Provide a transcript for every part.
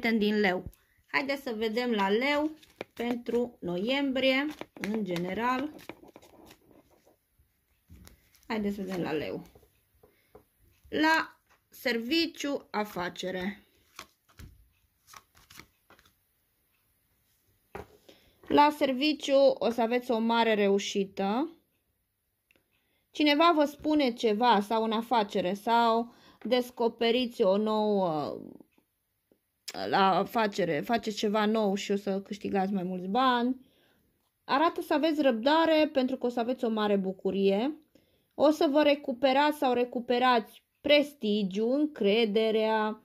din leu. Haideți să vedem la leu pentru noiembrie, în general. Haideți să vedem la leu. La serviciu, afacere. La serviciu o să aveți o mare reușită. Cineva vă spune ceva sau în afacere sau descoperiți o nouă la afacere, faceți ceva nou și o să câștigați mai mulți bani. Arată să aveți răbdare pentru că o să aveți o mare bucurie. O să vă recuperați sau recuperați prestigiu, încrederea.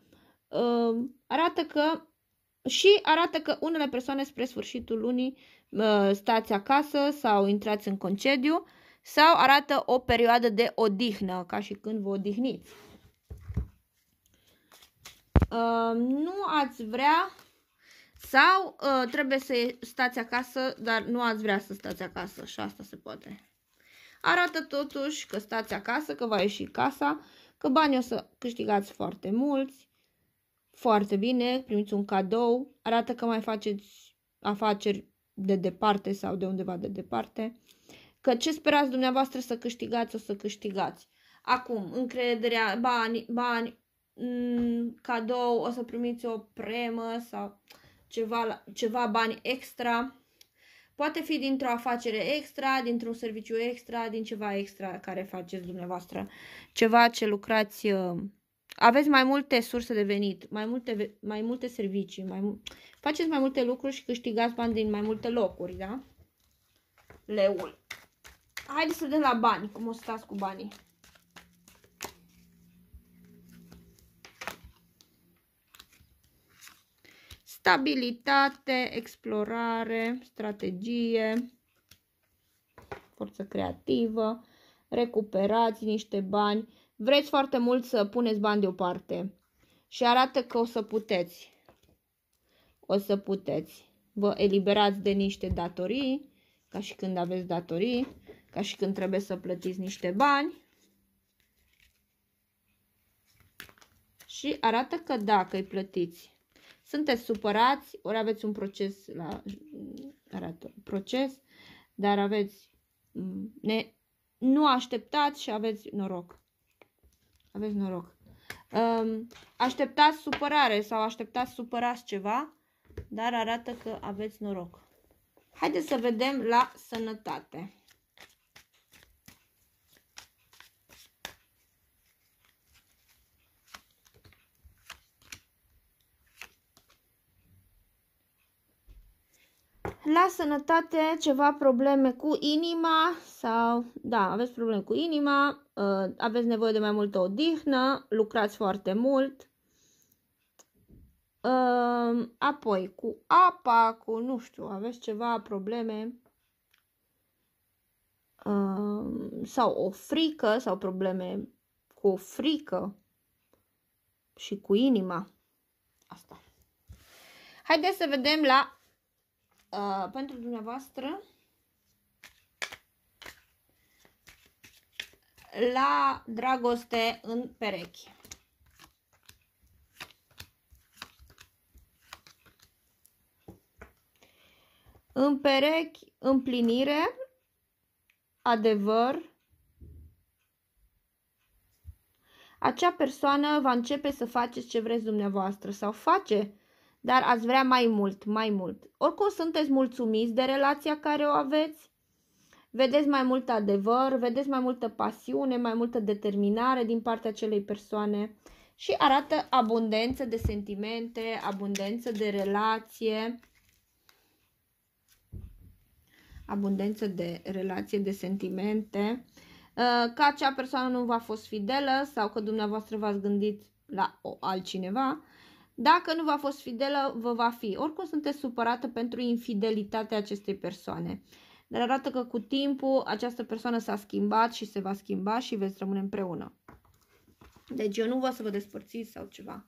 Uh, arată că și arată că unele persoane spre sfârșitul lunii uh, stați acasă sau intrați în concediu sau arată o perioadă de odihnă, ca și când vă odihniți. Ehm, nu ați vrea sau uh, trebuie să stați acasă, dar nu ați vrea să stați acasă și asta se poate. Arată totuși că stați acasă, că va ieși casa, că banii o să câștigați foarte mulți, foarte bine, primiți un cadou, arată că mai faceți afaceri de departe sau de undeva de departe, că ce sperați dumneavoastră să câștigați, o să câștigați. Acum, încrederea, bani, bani, Mm, cadou, o să primiți o premă sau ceva, ceva bani extra. Poate fi dintr-o afacere extra, dintr-un serviciu extra, din ceva extra care faceți dumneavoastră. Ceva ce lucrați. Uh, aveți mai multe surse de venit, mai multe, mai multe servicii, mai, faceți mai multe lucruri și câștigați bani din mai multe locuri, da? Leul. Haideți să dăm la bani, cum o stați cu banii. stabilitate, explorare, strategie, forță creativă, recuperați niște bani, vreți foarte mult să puneți bani deoparte și arată că o să puteți. O să puteți. Vă eliberați de niște datorii, ca și când aveți datorii, ca și când trebuie să plătiți niște bani. Și arată că dacă îi plătiți sunteți supărați, ori aveți un proces la arată, proces, dar aveți mm, ne, nu așteptați și aveți noroc. Aveți noroc. Um, așteptați supărare sau așteptați supărați ceva, dar arată că aveți noroc. Haideți să vedem la sănătate. La sănătate, ceva probleme cu inima sau, da, aveți probleme cu inima, uh, aveți nevoie de mai multă odihnă, lucrați foarte mult. Uh, apoi, cu apa, cu, nu știu, aveți ceva probleme uh, sau o frică sau probleme cu o frică și cu inima. Asta. Haideți să vedem la Uh, pentru dumneavoastră la dragoste în perechi. În perechi, împlinire, adevăr, acea persoană va începe să faceți ce vreți dumneavoastră sau face dar ați vrea mai mult, mai mult. Oricum sunteți mulțumiți de relația care o aveți, vedeți mai mult adevăr, vedeți mai multă pasiune, mai multă determinare din partea acelei persoane și arată abundență de sentimente, abundență de relație, abundență de relație, de sentimente, uh, că acea persoană nu v-a fost fidelă sau că dumneavoastră v-ați gândit la altcineva, dacă nu v-a fost fidelă, vă va fi. Oricum sunteți supărată pentru infidelitatea acestei persoane. Dar arată că cu timpul această persoană s-a schimbat și se va schimba și veți rămâne împreună. Deci eu nu vă să vă despărțiți sau ceva.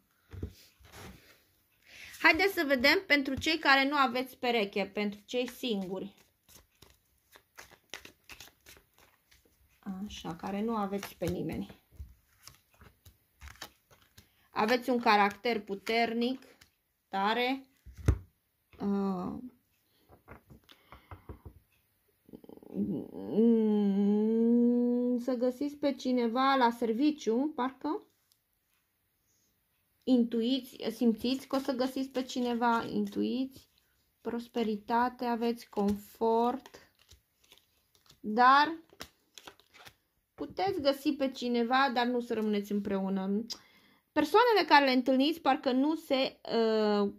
Haideți să vedem pentru cei care nu aveți pereche, pentru cei singuri. Așa, care nu aveți pe nimeni. Aveți un caracter puternic, tare. Uh, mm, să găsiți pe cineva la serviciu, parcă intuiți, simțiți că o să găsiți pe cineva, intuiți, prosperitate, aveți confort, dar puteți găsi pe cineva, dar nu să rămâneți împreună. Persoanele care le întâlniți parcă nu se uh,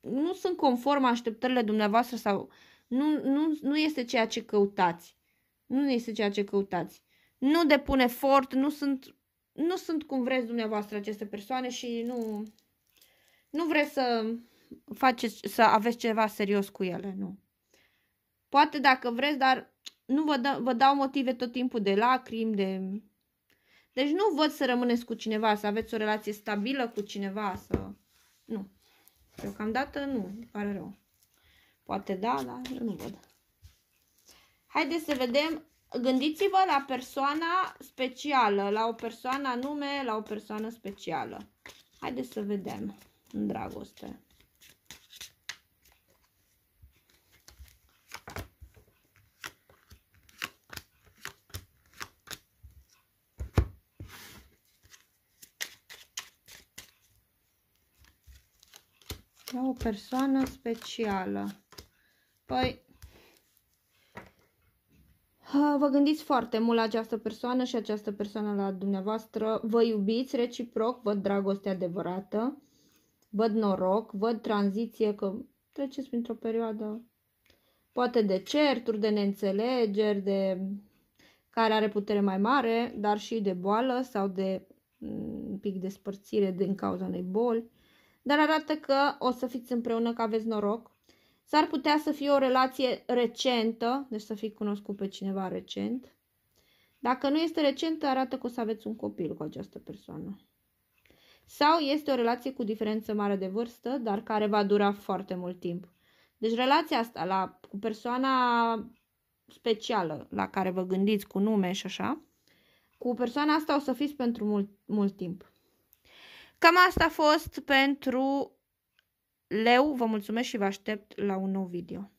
nu sunt conform așteptările dumneavoastră sau nu, nu, nu este ceea ce căutați. Nu este ceea ce căutați. Nu depun efort, nu sunt, nu sunt cum vreți dumneavoastră aceste persoane și nu, nu vreți să faceți, să aveți ceva serios cu ele, nu. Poate dacă vreți, dar nu vă, dă, vă dau motive tot timpul de lacrimi, de deci nu văd să rămâneți cu cineva, să aveți o relație stabilă cu cineva, să... Nu. Deocamdată nu, îmi pare rău. Poate da, dar eu nu văd. Haideți să vedem. Gândiți-vă la persoana specială, la o persoană anume, la o persoană specială. Haideți să vedem în dragoste. E o persoană specială. Păi, vă gândiți foarte mult la această persoană și această persoană la dumneavoastră. Vă iubiți reciproc, văd dragoste adevărată, văd noroc, văd tranziție, că treceți printr-o perioadă poate de certuri, de neînțelegeri, de care are putere mai mare, dar și de boală sau de mm, un pic de spărțire din cauza unei boli dar arată că o să fiți împreună, că aveți noroc. S-ar putea să fie o relație recentă, deci să fi cunoscut pe cineva recent. Dacă nu este recentă, arată că o să aveți un copil cu această persoană. Sau este o relație cu diferență mare de vârstă, dar care va dura foarte mult timp. Deci relația asta la, cu persoana specială la care vă gândiți cu nume și așa, cu persoana asta o să fiți pentru mult, mult timp. Cam asta a fost pentru leu. Vă mulțumesc și vă aștept la un nou video.